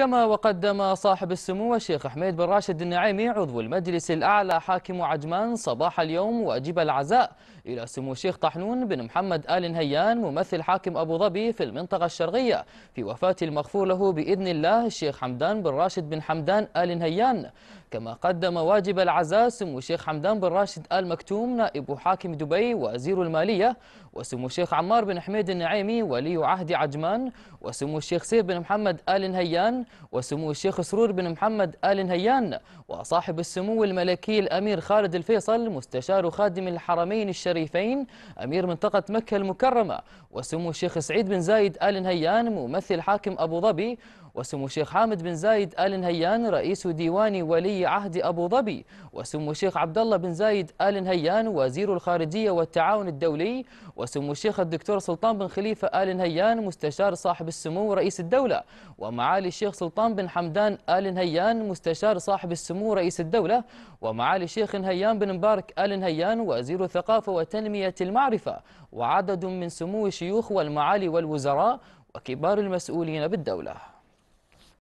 كما وقدم صاحب السمو الشيخ حميد بن راشد النعيمي عضو المجلس الأعلى حاكم عجمان صباح اليوم واجب العزاء إلى سمو الشيخ طحنون بن محمد آل نهيان ممثل حاكم أبو ظبي في المنطقة الشرقية في وفاة المغفور له بإذن الله الشيخ حمدان بن راشد بن حمدان آل نهيان كما قدم واجب العزاء سمو الشيخ حمدان بن راشد آل مكتوم نائب حاكم دبي وزير المالية وسمو الشيخ عمار بن حميد النعيمي ولي عهد عجمان وسمو الشيخ سيف بن محمد آل نهيان وسمو الشيخ سرور بن محمد آل نهيان وصاحب السمو الملكي الأمير خالد الفيصل مستشار خادم الحرمين الشرقية الشريفين أمير منطقة مكة المكرمة وسمو الشيخ سعيد بن زايد آل نهيان ممثل حاكم أبو ظبي وسمو الشيخ حامد بن زايد آل نهيان رئيس ديوان ولي عهد أبو ظبي وسمو الشيخ عبد الله بن زايد آل نهيان وزير الخارجية والتعاون الدولي وسمو الشيخ الدكتور سلطان بن خليفة آل نهيان مستشار صاحب السمو رئيس الدولة ومعالي الشيخ سلطان بن حمدان آل نهيان مستشار صاحب السمو رئيس الدولة ومعالي الشيخ نهيان بن مبارك آل نهيان وزير الثقافة وتنمية المعرفة وعدد من سمو الشيوخ والمعالي والوزراء وكبار المسؤولين بالدولة